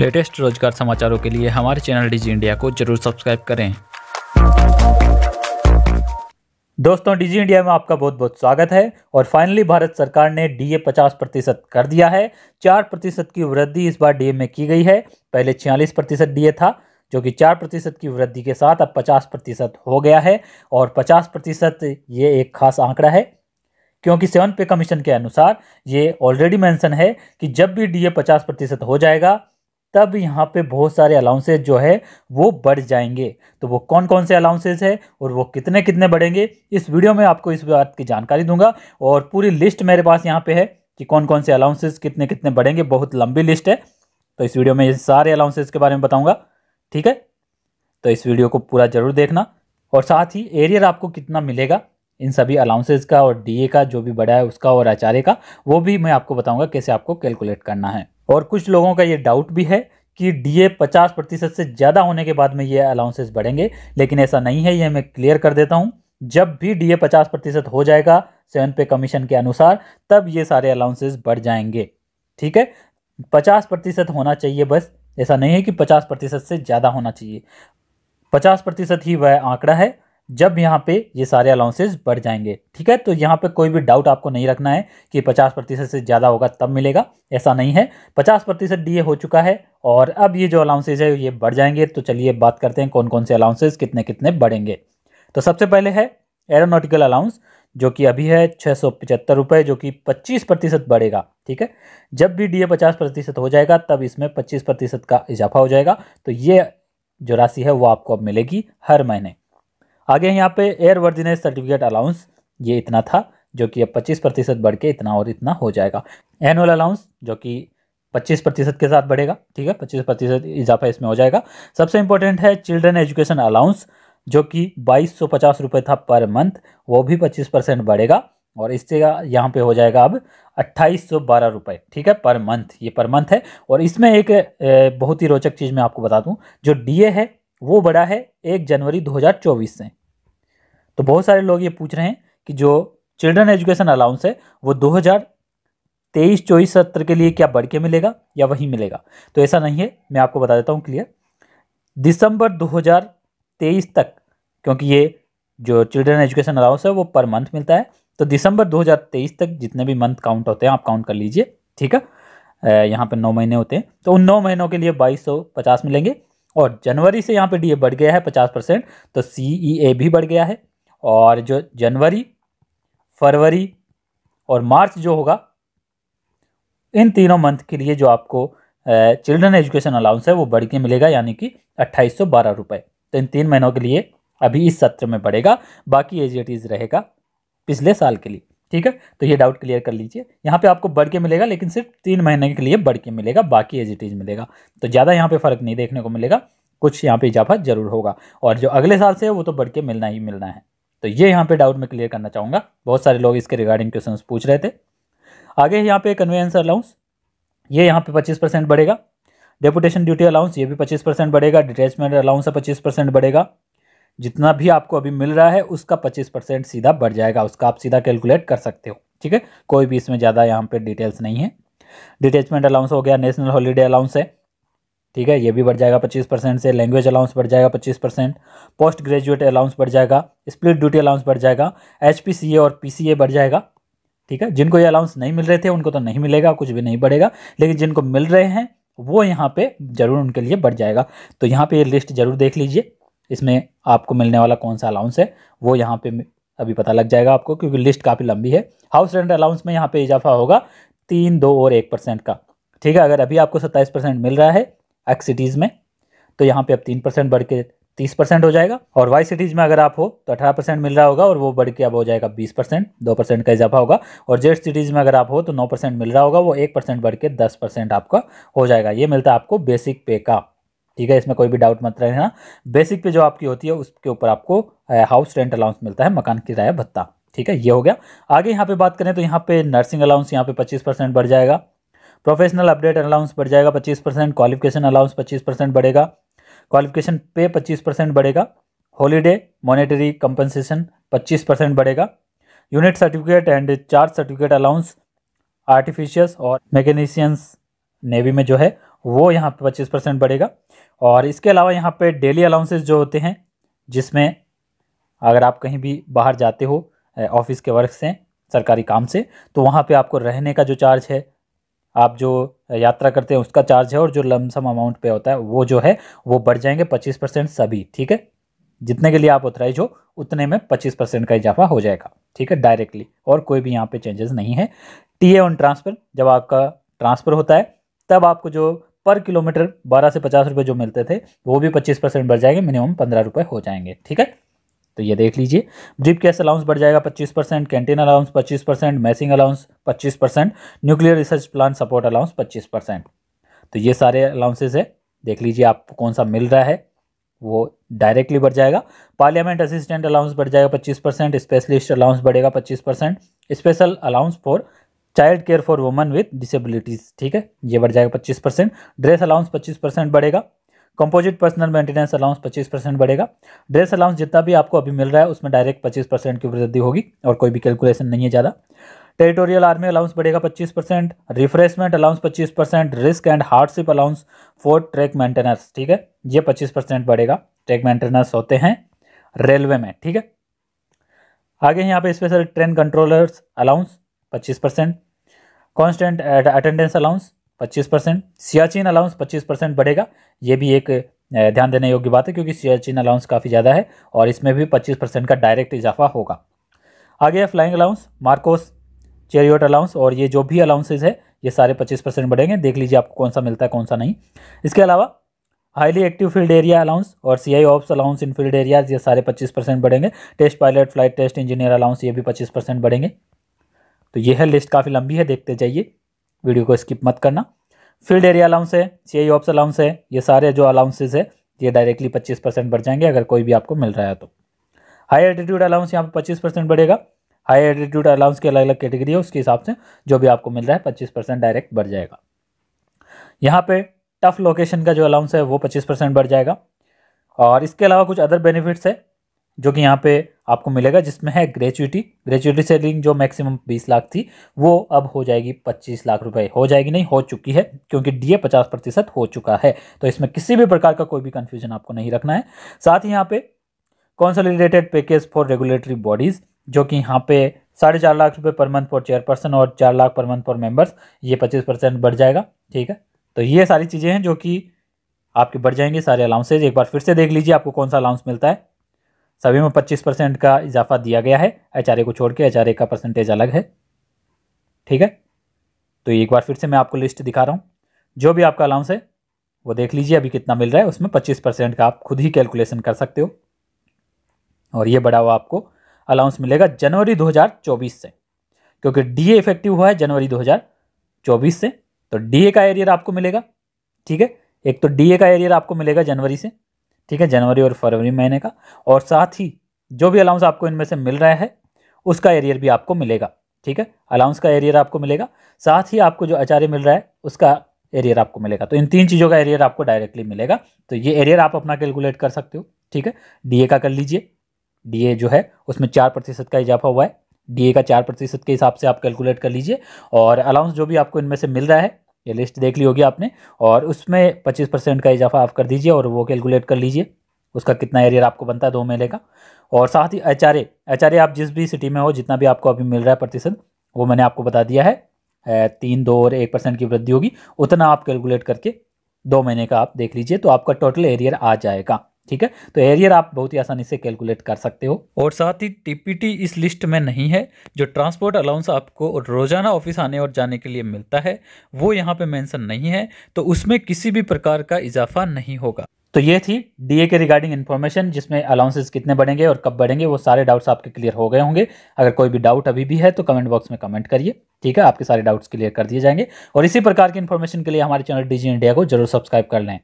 latest रोजगार समाचारों के लिए हमारे चैनल डीजी इंडिया को जरूर सब्सक्राइब करें दोस्तों डीजी इंडिया में आपका बहुत बहुत स्वागत है और फाइनली भारत सरकार ने डीए 50 प्रतिशत कर दिया है चार प्रतिशत की वृद्धि इस बार डीए में की गई है पहले छियालीस प्रतिशत डीए था जो कि चार प्रतिशत की वृद्धि के साथ अब पचास प्रतिशत हो गया है और पचास प्रतिशत ये एक खास आंकड़ा है क्योंकि सेवन पे कमीशन के अनुसार ये ऑलरेडी मेंशन है कि जब भी डीए 50 प्रतिशत हो जाएगा तब यहाँ पे बहुत सारे अलाउंसेज जो है वो बढ़ जाएंगे तो वो कौन कौन से अलाउंसेज है और वो कितने कितने बढ़ेंगे इस वीडियो में आपको इस बात की जानकारी दूंगा और पूरी लिस्ट मेरे पास यहाँ पे है कि कौन कौन से अलाउंसेज कितने कितने बढ़ेंगे बहुत लंबी लिस्ट है तो इस वीडियो में ये सारे अलाउंसेज के बारे में बताऊँगा ठीक है तो इस वीडियो को पूरा ज़रूर देखना और साथ ही एरियर आपको कितना मिलेगा इन सभी अलाउंसेज का और डी का जो भी बढ़ा है उसका और आचार्य का वो भी मैं आपको बताऊँगा कैसे आपको कैलकुलेट करना है और कुछ लोगों का ये डाउट भी है कि डीए 50 प्रतिशत से ज़्यादा होने के बाद में ये अलाउंसेस बढ़ेंगे लेकिन ऐसा नहीं है ये मैं क्लियर कर देता हूँ जब भी डीए 50 प्रतिशत हो जाएगा सेवन पे कमीशन के अनुसार तब ये सारे अलाउंसेस बढ़ जाएंगे ठीक है 50 प्रतिशत होना चाहिए बस ऐसा नहीं है कि 50 प्रतिशत से ज़्यादा होना चाहिए 50 प्रतिशत ही वह आंकड़ा है जब यहाँ पे ये सारे अलाउंसेज बढ़ जाएंगे ठीक है तो यहाँ पे कोई भी डाउट आपको नहीं रखना है कि 50 प्रतिशत से ज़्यादा होगा तब मिलेगा ऐसा नहीं है 50 प्रतिशत डी हो चुका है और अब ये जो अलाउंसेज है ये बढ़ जाएंगे तो चलिए बात करते हैं कौन कौन से अलाउंसेज कितने कितने बढ़ेंगे तो सबसे पहले है एरोनोटिकल अलाउंस जो कि अभी है छः सौ पचहत्तर रुपये जो कि पच्चीस प्रतिशत बढ़ेगा ठीक है जब भी डी ए पचास प्रतिशत हो जाएगा तब इसमें पच्चीस प्रतिशत का इजाफा हो जाएगा तो ये जो राशि है वो आपको अब मिलेगी हर महीने आगे यहाँ पे एयर वर्जिनेस सर्टिफिकेट अलाउंस ये इतना था जो कि अब 25 प्रतिशत बढ़ के इतना और इतना हो जाएगा एनुअल अलाउंस जो कि 25 प्रतिशत के साथ बढ़ेगा ठीक है 25 प्रतिशत इजाफा इसमें हो जाएगा सबसे इंपॉर्टेंट है चिल्ड्रन एजुकेशन अलाउंस जो कि बाईस सौ था पर मंथ वो भी पच्चीस परसेंट बढ़ेगा और इससे यहाँ पे हो जाएगा अब अट्ठाईस सौ बारह रुपये ठीक है पर मंथ ये पर मंथ है और इसमें एक बहुत ही रोचक चीज़ मैं आपको बता दूँ जो डीए है वो बढ़ा है एक जनवरी 2024 से तो बहुत सारे लोग ये पूछ रहे हैं कि जो चिल्ड्रन एजुकेशन अलाउंस है वो दो हज़ार तेईस चौबीस सत्र के लिए क्या बढ़ के मिलेगा या वही मिलेगा तो ऐसा नहीं है मैं आपको बता देता हूँ क्लियर दिसंबर 2023 तक क्योंकि ये जो चिल्ड्रन एजुकेशन अलाउंस है वो पर मंथ मिलता है तो दिसंबर 2023 तक जितने भी मंथ काउंट होते हैं आप काउंट कर लीजिए ठीक है यहाँ पर नौ महीने होते हैं तो उन नौ महीनों के लिए पचास मिलेंगे और जनवरी से यहाँ पे डीए बढ़ गया है पचास परसेंट तो सीईए e भी बढ़ गया है और जो जनवरी फरवरी और मार्च जो होगा इन तीनों मंथ के लिए जो आपको चिल्ड्रन एजुकेशन अलाउंस है वो बढ़ के मिलेगा यानी कि अट्ठाईस सौ बारह रुपये तो इन तीन महीनों के लिए अभी इस सत्र में बढ़ेगा बाकी एज इज़ रहेगा पिछले साल के लिए ठीक है तो ये डाउट क्लियर कर लीजिए यहाँ पे आपको बढ़ के मिलेगा लेकिन सिर्फ तीन महीने के लिए बढ़ के मिलेगा बाकी एज इज़ मिलेगा तो ज़्यादा यहाँ पे फ़र्क नहीं देखने को मिलेगा कुछ यहाँ पे इजाफा जरूर होगा और जो अगले साल से है वो तो बढ़ के मिलना ही मिलना है तो ये यहाँ पे डाउट मैं क्लियर करना चाहूँगा बहुत सारे लोग इसके रिगार्डिंग क्वेश्चन पूछ रहे थे आगे यहाँ पे कन्वेंस अलाउंस ये यहाँ पे पच्चीस परसेंट बढ़ेगा डेपुटेशन ड्यूटी अलाउंस ये भी पच्चीस परसेंट बढ़ेगा डिटेचमेंट अलाउंस है पच्चीस परसेंट बढ़ेगा जितना भी आपको अभी मिल रहा है उसका पच्चीस परसेंट सीधा बढ़ जाएगा उसका आप सीधा कैलकुलेट कर सकते हो ठीक है कोई भी इसमें ज़्यादा यहाँ पर डिटेल्स नहीं है डिटेचमेंट अलाउंस हो गया नेशनल हॉलीडे अलाउंस है ठीक है ये भी बढ़ जाएगा पच्चीस परसेंट से लैंग्वेज अलाउंस बढ़ जाएगा पच्चीस परसेंट पोस्ट ग्रेजुएट अलाउंस बढ़ जाएगा स्प्लिट ड्यूटी अलाउंस बढ़ जाएगा एच और पी बढ़ जाएगा ठीक है जिनको ये अलाउंस नहीं मिल रहे थे उनको तो नहीं मिलेगा कुछ भी नहीं बढ़ेगा लेकिन जिनको मिल रहे हैं वो यहाँ पर ज़रूर उनके लिए बढ़ जाएगा तो यहाँ पर ये लिस्ट ज़रूर देख लीजिए इसमें आपको मिलने वाला कौन सा अलाउंस है वो यहाँ पे अभी पता लग जाएगा आपको क्योंकि लिस्ट काफ़ी लंबी है हाउस रेंट अलाउंस में यहाँ पे इजाफा होगा तीन दो और एक परसेंट का ठीक है अगर अभी आपको सत्ताईस परसेंट मिल रहा है एक्स सिटीज़ में तो यहाँ पे अब तीन परसेंट बढ़ के तीस परसेंट हो जाएगा और वाई सिटीज़ में अगर आप हो तो अठारह परसेंट मिल रहा होगा और वो बढ़ के अब हो जाएगा बीस परसेंट दो परसेंट का इजाफा होगा और जेड सिटीज़ में अगर आप हो तो नौ परसेंट मिल रहा होगा वो एक परसेंट बढ़ के दस परसेंट आपका हो जाएगा ये मिलता है आपको बेसिक पे का ठीक है इसमें कोई भी डाउट मत रहना बेसिक पे जो आपकी होती है उसके ऊपर आपको हाउस रेंट अलाउंस मिलता है मकान किराया भत्ता ठीक है ये हो गया आगे यहाँ पे बात करें तो यहाँ पे नर्सिंग अलाउंस यहाँ पे 25 परसेंट बढ़ जाएगा प्रोफेशनल अपडेट अलाउंस बढ़ जाएगा पच्चीस परसेंट क्वालिफिकेशन अलाउंस पच्चीस परसेंट बढ़ेगा क्वालिफिकेशन पे पच्चीस परसेंट बढ़ेगा हॉलीडे मॉनेटरी कंपनसेशन पच्चीस परसेंट बढ़ेगा unit certificate and charge certificate allowance artificers और मैकेनिशियंस नेवी में जो है वो यहाँ पर पच्चीस परसेंट बढ़ेगा और इसके अलावा यहाँ पर डेली अलाउंसेज जो होते हैं जिसमें अगर आप कहीं भी बाहर जाते हो ऑफिस के वर्क से सरकारी काम से तो वहाँ पे आपको रहने का जो चार्ज है आप जो यात्रा करते हैं उसका चार्ज है और जो लमसम अमाउंट पे होता है वो जो है वो बढ़ जाएंगे पच्चीस परसेंट सभी ठीक है जितने के लिए आप ऑथराइज हो उतने में पच्चीस परसेंट का इजाफा हो जाएगा ठीक है डायरेक्टली और कोई भी यहाँ पे चेंजेस नहीं है टी ए ऑन ट्रांसफ़र जब आपका ट्रांसफ़र होता है तब आपको जो पर किलोमीटर बारह से पचास रुपये जो मिलते थे वो भी पच्चीस परसेंट बढ़ जाएंगे मिनिमम पंद्रह रुपये हो जाएंगे ठीक है तो ये देख लीजिए जिप कैस अलाउंस बढ़ जाएगा 25 percent canteen allowance 25 percent messing allowance 25 percent nuclear research plan support allowance 25 percent तो ये सारे अलाउंसेज है देख लीजिए आपको कौन सा मिल रहा है वो डायरेक्टली बढ़ जाएगा पार्लियामेंट असिस्टेंट अलाउंस बढ़ जाएगा पच्चीस परसेंट स्पेशलिस्ट अलाउंस बढ़ेगा पच्चीस percent special allowance for child care for women with disabilities ठीक है ये बढ़ जाएगा पच्चीस परसेंट ड्रेस अलाउंस पच्चीस परसेंट बढ़ेगा composite personal maintenance allowance 25 percent बढ़ेगा ड्रेस अलाउंस जितना भी आपको अभी मिल रहा है उसमें डायरेक्ट 25 परसेंट की वृद्धि होगी और कोई भी कैलकुलेशन नहीं है ज़्यादा टेरिटोरियल आर्मी अलाउंस बढ़ेगा 25 percent refreshment allowance 25 percent risk and hardship allowance for track maintainers ठीक है ये 25 परसेंट बढ़ेगा ट्रैक मेंटेनर्स होते हैं रेलवे में ठीक है आगे यहाँ पे special train controllers allowance 25 percent constant attendance allowance पच्चीस परसेंट सियाचिन अलाउंस पच्चीस परसेंट बढ़ेगा ये भी एक ध्यान देने योग्य बात है क्योंकि सियाचिन अलाउंस काफ़ी ज़्यादा है और इसमें भी पच्चीस परसेंट का डायरेक्ट इजाफा होगा आगे है flying allowance MARCOS chariot allowance और ये जो भी अलाउंसेज है ये सारे पच्चीस परसेंट बढ़ेंगे देख लीजिए आपको कौन सा मिलता है कौन सा नहीं इसके अलावा highly active field area allowance और C I allowance in field areas ये सारे पच्चीस परसेंट बढ़ेंगे test pilot flight test engineer allowance ये भी पच्चीस परसेंट बढ़ेंगे तो ये है लिस्ट काफ़ी लंबी है देखते जाइए वीडियो को स्किप मत करना फील्ड एरिया अलाउंस है सी आई ऑप्स अलाउंस है ये सारे जो अलाउंसेज है ये डायरेक्टली पच्चीस परसेंट बढ़ जाएंगे अगर कोई भी आपको मिल रहा है तो हाई एटीट्यूड अलाउंस यहाँ पर पच्चीस परसेंट बढ़ेगा हाई एटीट्यूड अलाउंस की अलग अलग कैटेगरी है उसके हिसाब से जो भी आपको मिल रहा है पच्चीस परसेंट डायरेक्ट बढ़ जाएगा यहाँ पे टफ लोकेशन का जो अलाउंस है वो पच्चीस परसेंट बढ़ जाएगा और इसके अलावा कुछ अदर बेनिफिट्स है जो कि यहाँ पे आपको मिलेगा जिसमें है ग्रेचुटी ग्रेचुटी सेलिंग जो मैक्सिमम बीस लाख थी वो अब हो जाएगी पच्चीस लाख रुपए हो जाएगी नहीं हो चुकी है क्योंकि डीए पचास प्रतिशत हो चुका है तो इसमें किसी भी प्रकार का कोई भी कन्फ्यूजन आपको नहीं रखना है साथ ही यहाँ पे consolidated package for regulatory bodies जो कि यहाँ पे साढ़े चार लाख रुपये पर मंथ फॉर चेयरपर्सन और चार lakh per month for members ये पच्चीस परसेंट बढ़ जाएगा ठीक है तो ये सारी चीज़ें हैं जो कि आपके बढ़ जाएंगे सारे अलाउंसेज एक बार फिर से देख लीजिए आपको कौन सा अलाउंस मिलता है सभी में पच्चीस परसेंट का इजाफा दिया गया है एच को छोड़ के एच का परसेंटेज अलग है ठीक है तो एक बार फिर से मैं आपको लिस्ट दिखा रहा हूँ जो भी आपका अलाउंस है वो देख लीजिए अभी कितना मिल रहा है उसमें पच्चीस परसेंट का आप खुद ही कैलकुलेशन कर सकते हो और ये बढ़ा हुआ आपको अलाउंस मिलेगा जनवरी 2024 से क्योंकि डीए इफेक्टिव हुआ है जनवरी 2024 से तो डीए का एरियर आपको मिलेगा ठीक है एक तो डीए का एरियर आपको मिलेगा जनवरी से ठीक है जनवरी और फरवरी महीने का और साथ ही जो भी अलाउंस आपको इनमें से मिल रहा है उसका एरियर भी आपको मिलेगा ठीक है अलाउंस का एरियर आपको मिलेगा साथ ही आपको जो आचार्य मिल रहा है उसका एरियर आपको मिलेगा तो इन तीन चीज़ों का एरियर आपको डायरेक्टली मिलेगा तो ये एरियर आप अपना कैलकुलेट कर सकते हो ठीक है डीए का कर लीजिए डीए जो है उसमें चार प्रतिशत का इजाफा हुआ है डीए का चार प्रतिशत के हिसाब से आप कैलकुलेट कर लीजिए और अलाउंस जो भी आपको इनमें से मिल रहा है ये लिस्ट देख ली होगी आपने और उसमें पच्चीस परसेंट का इजाफा आप कर दीजिए और वो कैलकुलेट कर लीजिए उसका कितना एरियर आपको बनता है दो महीने का और साथ ही एच आर एच आर आप जिस भी सिटी में हो जितना भी आपको अभी मिल रहा है प्रतिशत वो मैंने आपको बता दिया है तीन दो और एक परसेंट की वृद्धि होगी उतना आप कैलकुलेट करके दो महीने का आप देख लीजिए तो आपका टोटल एरियर आ जाएगा ठीक है तो एरियर आप बहुत ही आसानी से कैलकुलेट कर सकते हो और साथ ही टीपीटी इस लिस्ट में नहीं है जो ट्रांसपोर्ट अलाउंस आपको रोजाना ऑफिस आने और जाने के लिए मिलता है वो यहाँ पे मेंशन नहीं है तो उसमें किसी भी प्रकार का इजाफा नहीं होगा तो ये थी डीए के रिगार्डिंग इन्फॉर्मेशन जिसमें अलाउंसेस कितने बढ़ेंगे और कब बढ़ेंगे वो सारे डाउट्स आपके क्लियर हो गए होंगे अगर कोई भी डाउट अभी भी है तो कमेंट बॉक्स में कमेंट करिए ठीक है आपके सारे डाउट्स क्लियर कर दिए जाएंगे और इसी प्रकार की इन्फॉर्मेशन के लिए हमारे चैनल डीजी इंडिया को जरूर सब्सक्राइब कर लें